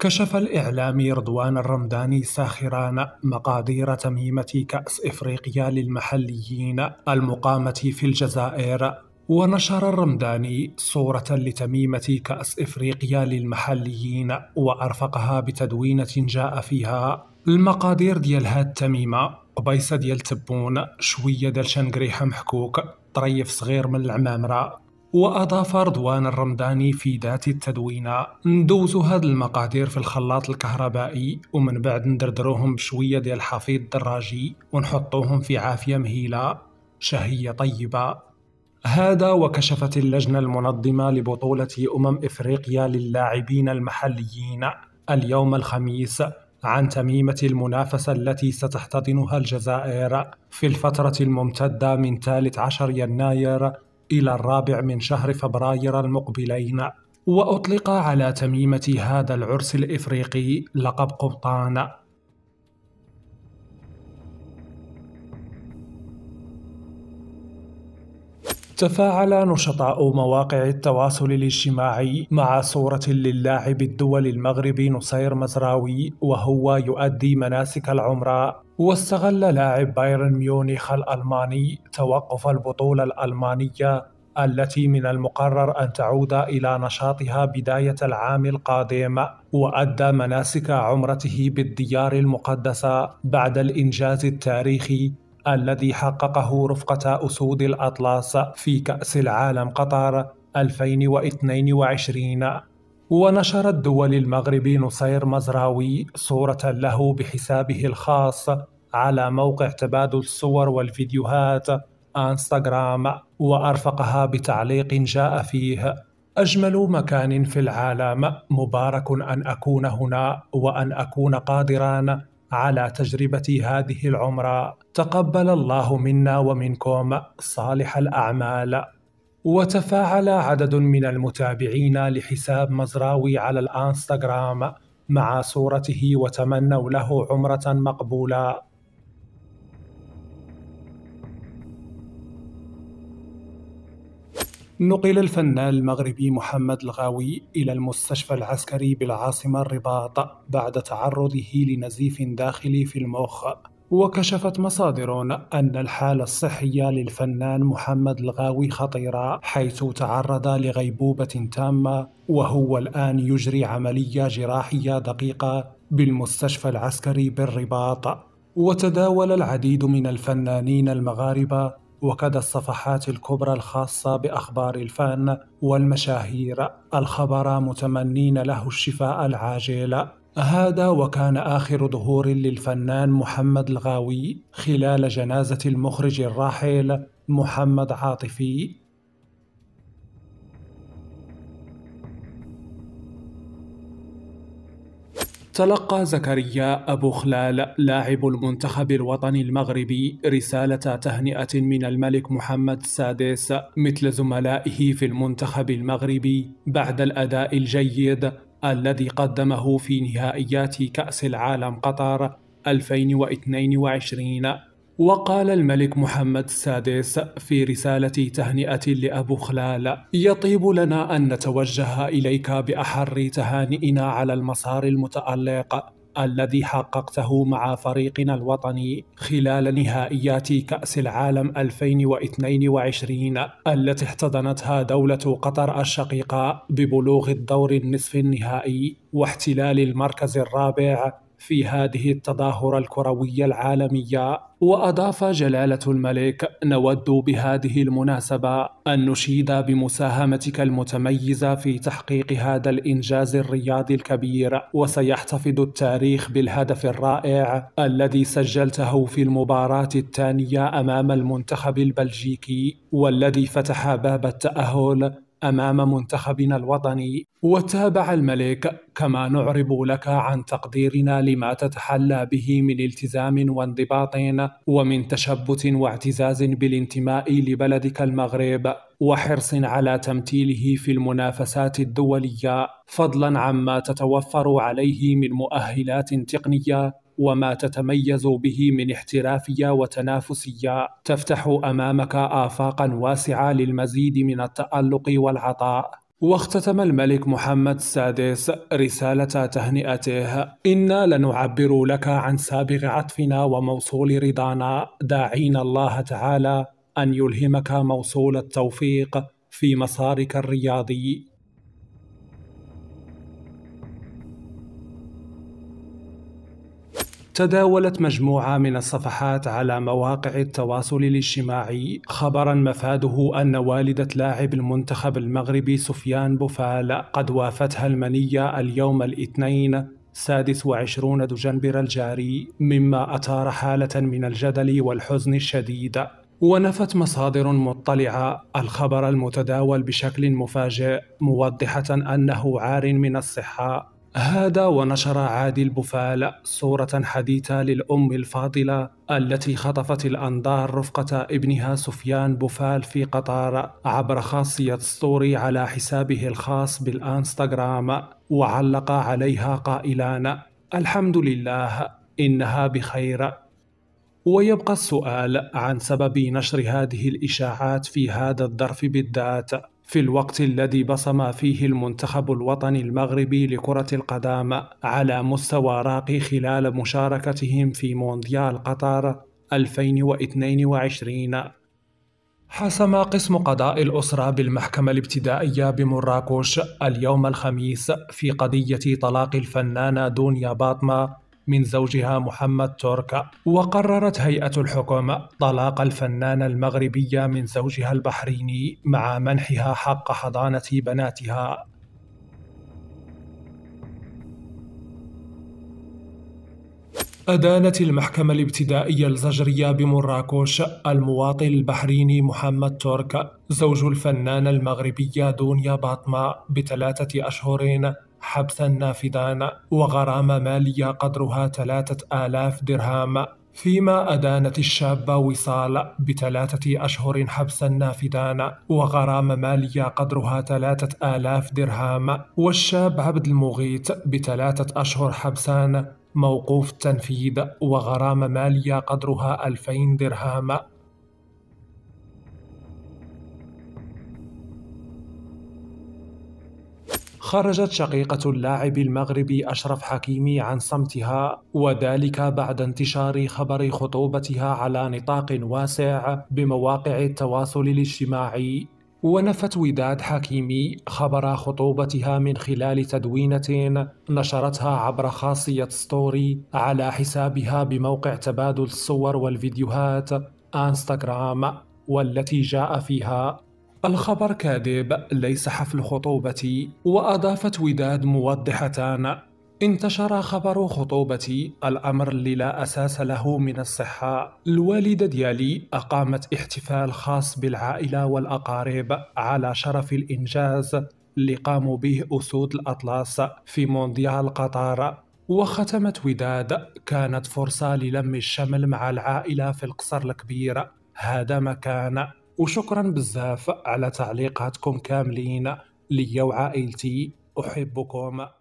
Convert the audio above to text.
كشف الإعلامي رضوان الرمداني ساخرا مقادير تميمة كأس إفريقيا للمحليين المقامة في الجزائر ونشر الرمداني صورة لتميمة كأس إفريقيا للمحليين وأرفقها بتدوينة جاء فيها المقادير ديال هاد التميمة قبيصة ديال تبون شوية ديال شنقريحة محكوك طريف صغير من العمامرة وأضاف رضوان الرمضاني في ذات التدوينة ندوزو هاد المقادير في الخلاط الكهربائي ومن بعد ندردروهم بشوية ديال حفيظ دراجي ونحطوهم في عافية مهيلة شهية طيبة هذا وكشفت اللجنة المنظمة لبطولة أمم إفريقيا للاعبين المحليين اليوم الخميس عن تميمة المنافسة التي ستحتضنها الجزائر في الفترة الممتدة من 13 يناير إلى الرابع من شهر فبراير المقبلين وأطلق على تميمة هذا العرس الإفريقي لقب قبطان تفاعل نشطاء مواقع التواصل الاجتماعي مع صورة للاعب الدولي المغربي نصير مزراوي وهو يؤدي مناسك العمرة واستغل لاعب بايرن ميونخ الألماني توقف البطولة الألمانية التي من المقرر أن تعود إلى نشاطها بداية العام القادم وأدى مناسك عمرته بالديار المقدسة بعد الإنجاز التاريخي الذي حققه رفقة أسود الأطلس في كأس العالم قطر 2022 ونشرت دول المغرب نصير مزراوي صورة له بحسابه الخاص على موقع تبادل الصور والفيديوهات انستغرام وارفقها بتعليق جاء فيه اجمل مكان في العالم مبارك ان اكون هنا وان اكون قادرا على تجربه هذه العمره تقبل الله منا ومنكم صالح الاعمال وتفاعل عدد من المتابعين لحساب مزراوي على الانستغرام مع صورته وتمنوا له عمره مقبوله نقل الفنان المغربي محمد الغاوي إلى المستشفى العسكري بالعاصمة الرباط بعد تعرضه لنزيف داخلي في المخ وكشفت مصادر أن الحالة الصحية للفنان محمد الغاوي خطيرة حيث تعرض لغيبوبة تامة وهو الآن يجري عملية جراحية دقيقة بالمستشفى العسكري بالرباط وتداول العديد من الفنانين المغاربة وكذا الصفحات الكبرى الخاصة بأخبار الفن والمشاهير الخبر متمنين له الشفاء العاجل هذا وكان آخر ظهور للفنان محمد الغاوي خلال جنازة المخرج الراحل محمد عاطفي تلقى زكريا أبو خلال لاعب المنتخب الوطني المغربي رسالة تهنئة من الملك محمد السادس مثل زملائه في المنتخب المغربي بعد الأداء الجيد الذي قدمه في نهائيات كأس العالم قطر 2022 وقال الملك محمد السادس في رسالة تهنئة لأبو خلال يطيب لنا أن نتوجه إليك بأحر تهانئنا على المسار المتألق الذي حققته مع فريقنا الوطني خلال نهائيات كأس العالم 2022 التي احتضنتها دولة قطر الشقيقة ببلوغ الدور النصف النهائي واحتلال المركز الرابع في هذه التظاهرة الكروية العالمية وأضاف جلالة الملك نود بهذه المناسبة أن نشيد بمساهمتك المتميزة في تحقيق هذا الإنجاز الرياضي الكبير وسيحتفظ التاريخ بالهدف الرائع الذي سجلته في المباراة الثانية أمام المنتخب البلجيكي والذي فتح باب التأهل امام منتخبنا الوطني وتابع الملك كما نعرب لك عن تقديرنا لما تتحلى به من التزام وانضباط ومن تشبت واعتزاز بالانتماء لبلدك المغرب وحرص على تمثيله في المنافسات الدوليه فضلا عما تتوفر عليه من مؤهلات تقنيه وما تتميز به من احترافيه وتنافسيه تفتح امامك افاقا واسعه للمزيد من التالق والعطاء واختتم الملك محمد السادس رسالة تهنئته: إنا لنعبر لك عن سابغ عطفنا وموصول رضانا، داعين الله تعالى أن يلهمك موصول التوفيق في مسارك الرياضي تداولت مجموعة من الصفحات على مواقع التواصل الاجتماعي خبرا مفاده أن والدة لاعب المنتخب المغربي سفيان بوفال قد وافتها المنية اليوم الاثنين سادس وعشرون دجنبر الجاري مما أثار حالة من الجدل والحزن الشديد ونفت مصادر مطلعة الخبر المتداول بشكل مفاجئ موضحة أنه عار من الصحة هذا ونشر عادي البفال صورة حديثة للأم الفاضلة التي خطفت الأنظار رفقة ابنها سفيان بوفال في قطر عبر خاصية ستوري على حسابه الخاص بالانستغرام وعلق عليها قائلا الحمد لله إنها بخير ويبقى السؤال عن سبب نشر هذه الإشاعات في هذا الظرف بالذات في الوقت الذي بصم فيه المنتخب الوطني المغربي لكرة القدم على مستوى راقي خلال مشاركتهم في مونديال قطر 2022 حسم قسم قضاء الأسرة بالمحكمة الابتدائية بمراكش اليوم الخميس في قضية طلاق الفنانة دونيا باطمة من زوجها محمد توركا وقررت هيئة الحكم طلاق الفنانة المغربية من زوجها البحريني مع منحها حق حضانة بناتها أدانت المحكمة الابتدائية الزجرية بمراكش المواطن البحريني محمد تورك زوج الفنانة المغربية دونيا باطمة بثلاثة أشهر حبسا نافذان وغرامة مالية قدرها ثلاثة آلاف درهم فيما أدانت الشابة وصال بثلاثة أشهر حبسا نافذان وغرامة مالية قدرها ثلاثة آلاف درهم والشاب عبد المغيث بثلاثة أشهر حبسان موقوف التنفيذ وغرامة مالية قدرها 2000 درهم خرجت شقيقة اللاعب المغربي أشرف حكيمي عن صمتها وذلك بعد انتشار خبر خطوبتها على نطاق واسع بمواقع التواصل الاجتماعي ونفت وداد حكيمي خبر خطوبتها من خلال تدوينة نشرتها عبر خاصية ستوري على حسابها بموقع تبادل الصور والفيديوهات انستغرام والتي جاء فيها الخبر كاذب ليس حفل خطوبتي وأضافت وداد موضحة انتشر خبر خطوبتي الأمر اللي لا أساس له من الصحة الوالدة ديالي أقامت احتفال خاص بالعائلة والأقارب على شرف الإنجاز اللي قاموا به أسود الأطلس في مونديال قطر وختمت وداد كانت فرصة للم الشمل مع العائلة في القصر الكبير هذا مكان وشكرا بزاف على تعليقاتكم كاملين ليا وعائلتي احبكم